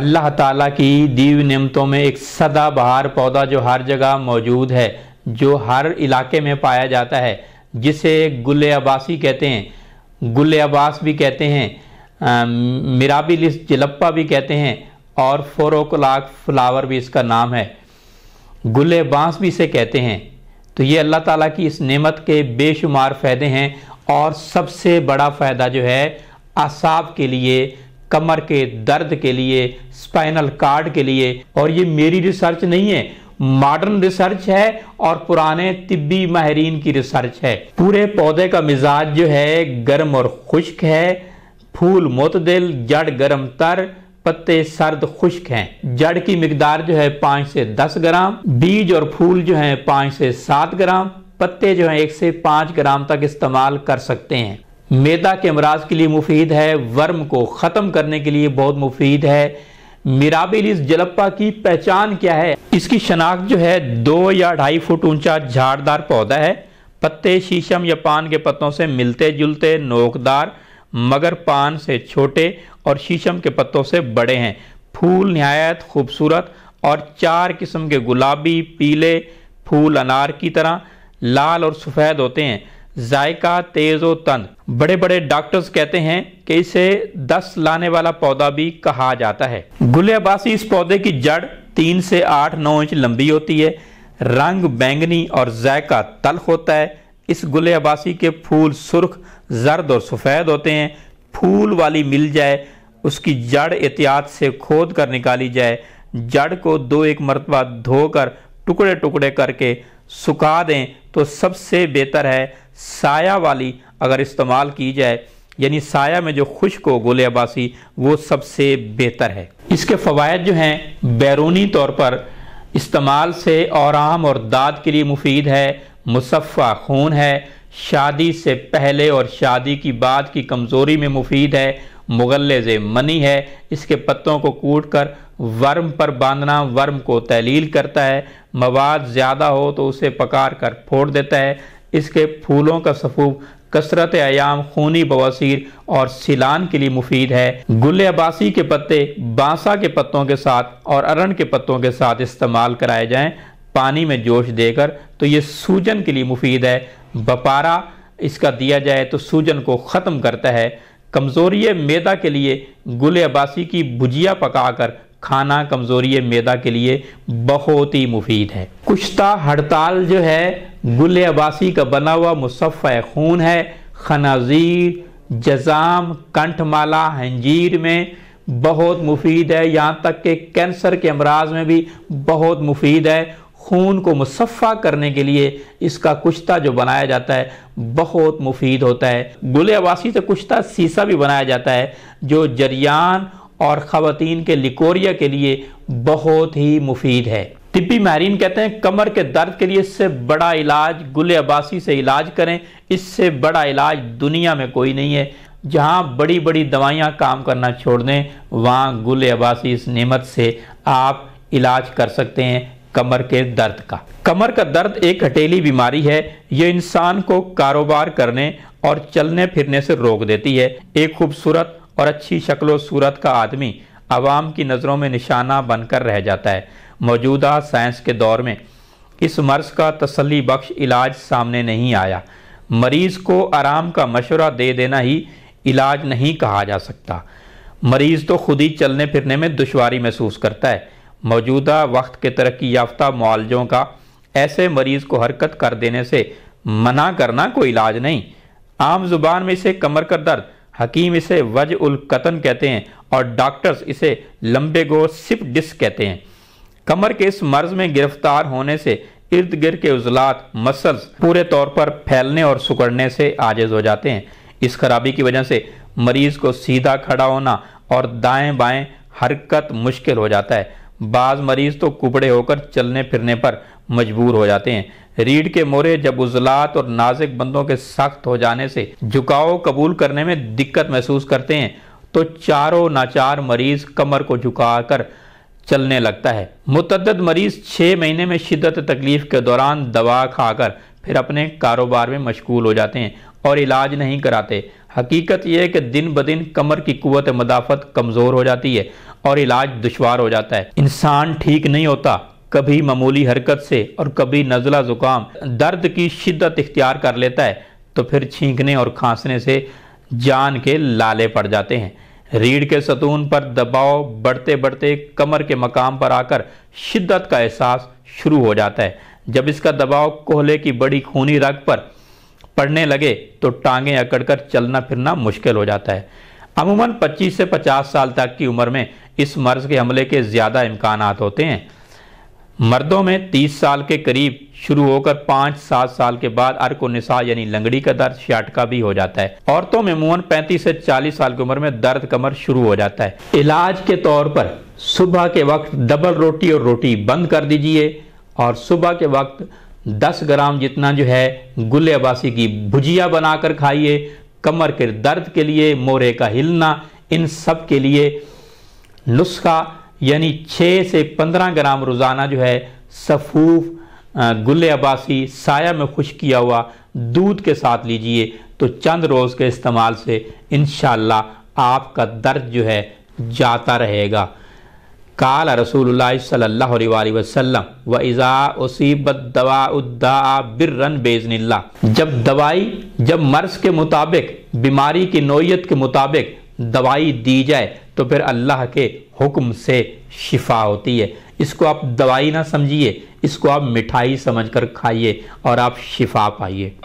अल्लाह ताला की दीव नियमतों में एक सदाबहार पौधा जो हर जगह मौजूद है जो हर इलाके में पाया जाता है जिसे गुल अबासी कहते हैं गुल अबास भी कहते हैं मिराबिलिस जलप्पा भी कहते हैं और फोरोकलाक फ्लावर भी इसका नाम है गुल बांस भी इसे कहते हैं तो ये अल्लाह ताला की इस नेमत के बेशुमार फ़ायदे हैं और सबसे बड़ा फ़ायदा जो है असाब के लिए कमर के दर्द के लिए स्पाइनल कार्ड के लिए और ये मेरी रिसर्च नहीं है मॉडर्न रिसर्च है और पुराने तिब्बी माहरीन की रिसर्च है पूरे पौधे का मिजाज जो है गर्म और खुश्क है फूल मोतदिल जड़ गर्म तर पत्ते सर्द खुश्क हैं जड़ की मकदार जो है पाँच से दस ग्राम बीज और फूल जो है पाँच से सात ग्राम पत्ते जो है एक से पाँच ग्राम तक इस्तेमाल कर सकते हैं मेदा के अमराज के लिए मुफीद है वर्म को ख़त्म करने के लिए बहुत मुफीद है मिराबिल इस जलप्पा की पहचान क्या है इसकी शनाख्त जो है दो या ढाई फुट ऊंचा झाड़दार पौधा है पत्ते शीशम या पान के पत्तों से मिलते जुलते नोकदार मगर पान से छोटे और शीशम के पत्तों से बड़े हैं फूल नहायत खूबसूरत और चार किस्म के गुलाबी पीले फूल अनार की तरह लाल और सफ़ेद होते हैं जायका तेज और तंद बड़े बड़े डॉक्टर्स कहते हैं कि इसे दस लाने वाला पौधा भी कहा जाता है गुल अबासी इस पौधे की जड़ तीन से आठ नौ इंच लंबी होती है रंग बैंगनी और जायका तलख होता है इस गुलेबासी के फूल सुर्ख जर्द और सफ़ेद होते हैं फूल वाली मिल जाए उसकी जड़ एहतियात से खोद कर निकाली जाए जड़ को दो एक मरतबा धोकर टुकड़े टुकड़े करके सुखा दें तो सबसे बेहतर है साया वाली अगर इस्तेमाल की जाए यानी साया में जो खुश्क हो गोले आबासी वो सबसे बेहतर है इसके फ़वाद जो हैं बैरूनी तौर पर इस्तेमाल से आराम और दाद के लिए मुफीद है मुसफ़ा खून है शादी से पहले और शादी की बाद की कमज़ोरी में मुफीद है मुगलज मनी है इसके पत्तों को कूट कर वर्म पर बांधना वर्म को तहलील करता है मवाद ज़्यादा हो तो उसे पकार कर फोड़ देता है इसके फूलों का सफूब कसरत आयाम खूनी बवासीर और सिलान के लिए मुफीद है गुल अबासी के पत्ते बांसा के पत्तों के साथ और अरन के पत्तों के साथ इस्तेमाल कराए जाएं पानी में जोश देकर तो ये सूजन के लिए मुफीद है बपारा इसका दिया जाए तो सूजन को ख़त्म करता है कमज़ोरी मैदा के लिए गुल अबासी की भुजिया पकाकर खाना कमज़ोरी मैदा के लिए बहुत ही मुफीद है कुश्ता हड़ताल जो है गुल अबासी का बना हुआ मुसफ़ खून है खनाजीर जजाम कंठमाला हंजीर में बहुत मुफीद है यहाँ तक के कैंसर के अमराज में भी बहुत मुफीद है खून को मुसफ़ा करने के लिए इसका कुश्ता जो बनाया जाता है बहुत मुफीद होता है गुल अबासी से कुश्ता सीसा भी बनाया जाता है जो जरियान और खातन के लिकोरिया के लिए बहुत ही मुफीद है तिब्बी माहरीन कहते हैं कमर के दर्द के लिए इससे बड़ा इलाज गुल अबासी से इलाज करें इससे बड़ा इलाज दुनिया में कोई नहीं है जहाँ बड़ी बड़ी दवाइयाँ काम करना छोड़ दें वहाँ गुल अबासी इस नेमत से आप इलाज कर सकते हैं कमर के दर्द का कमर का दर्द एक हटेली बीमारी है यह इंसान को कारोबार करने और चलने फिरने से रोक देती है एक खूबसूरत और अच्छी शक्ल सूरत का आदमी आवाम की नज़रों में निशाना बनकर रह जाता है मौजूदा साइंस के दौर में इस मर्ज़ का तसली बख्श इलाज सामने नहीं आया मरीज़ को आराम का मशवरा दे देना ही इलाज नहीं कहा जा सकता मरीज़ तो खुद ही चलने फिरने में दुशारी महसूस करता है मौजूदा वक्त के तरक्की याफ्ता मुआलजों का ऐसे मरीज़ को हरकत कर देने से मना करना कोई इलाज नहीं आम जुबान में इसे कमर का दर्द हकीम इसे वज उल कतन कहते हैं और डॉक्टर्स इसे लंबे गो सिप डिस्क कहते हैं कमर के इस मर्ज में गिरफ्तार होने से इर्द गिर्द के उजलात मसल्स पूरे तौर पर फैलने और सुकड़ने से आजिज हो जाते हैं इस खराबी की वजह से मरीज को सीधा खड़ा होना और दाएं बाएं हरकत मुश्किल हो जाता है बाज मरीज तो कुबड़े होकर चलने फिरने पर मजबूर हो जाते हैं रीढ़ के मोरे जब उजलात और नाजिक बंदों के सख्त हो जाने से झुकाव कबूल करने में दिक्कत महसूस करते हैं तो चारों नाचार मरीज कमर को झुकाकर चलने लगता है मुतद मरीज छः महीने में शिदत तकलीफ के दौरान दवा खाकर फिर अपने कारोबार में मशगूल हो जाते हैं और इलाज नहीं कराते हकीकत यह कि दिन ब दिन कमर की कुत मदाफत कमज़ोर हो जाती है और इलाज दुशवार हो जाता है इंसान ठीक नहीं होता कभी मामूली हरकत से और कभी नज़ला ज़ुकाम दर्द की शिद्दत इख्तियार कर लेता है तो फिर छींकने और खांसने से जान के लाले पड़ जाते हैं रीढ़ के सतून पर दबाव बढ़ते बढ़ते कमर के मकाम पर आकर शिद्दत का एहसास शुरू हो जाता है जब इसका दबाव कोहले की बड़ी खूनी रग पर पड़ने लगे तो टांगें अकड़कर चलना फिरना मुश्किल हो जाता है अमूमन 25 से 50 साल तक की उम्र में इस मर्ज के हमले के ज़्यादा इम्कान होते हैं मर्दों में 30 साल के करीब शुरू होकर 5 सात साल के बाद अर्क निशा यानी लंगड़ी का दर्द शाटका भी हो जाता है औरतों में मुमन 35 से 40 साल की उम्र में दर्द कमर शुरू हो जाता है इलाज के तौर पर सुबह के वक्त डबल रोटी और रोटी बंद कर दीजिए और सुबह के वक्त 10 ग्राम जितना जो है गुल्ले अबासी की भुजिया बनाकर खाइए कमर के दर्द के लिए मोरे का हिलना इन सब के लिए नुस्खा यानी 6 से 15 ग्राम रोज़ाना जो है सफ़ूफ गुल अबासी साया में खुश किया हुआ दूध के साथ लीजिए तो चंद रोज़ के इस्तेमाल से इन आपका दर्द जो है जाता रहेगा काल रसूल सल्ला वसलम व इज़ा उसीबत दवा उद्दा बिरन बेजनल्ला जब दवाई जब मर्ज़ के मुताबिक बीमारी की नोयत के मुताबिक दवाई दी जाए तो फिर अल्लाह के हुक्म से शिफा होती है इसको आप दवाई ना समझिए इसको आप मिठाई समझकर खाइए और आप शिफा पाइए